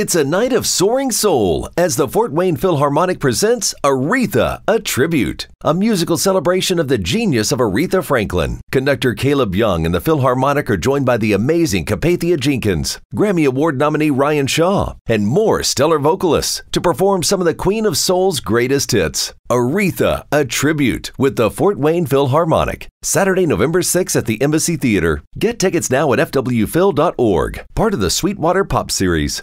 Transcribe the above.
It's a night of soaring soul as the Fort Wayne Philharmonic presents Aretha, a tribute, a musical celebration of the genius of Aretha Franklin. Conductor Caleb Young and the Philharmonic are joined by the amazing Capathia Jenkins, Grammy Award nominee Ryan Shaw, and more stellar vocalists to perform some of the Queen of Soul's greatest hits. Aretha, a tribute with the Fort Wayne Philharmonic, Saturday, November 6th at the Embassy Theater. Get tickets now at fwphil.org, part of the Sweetwater Pop Series.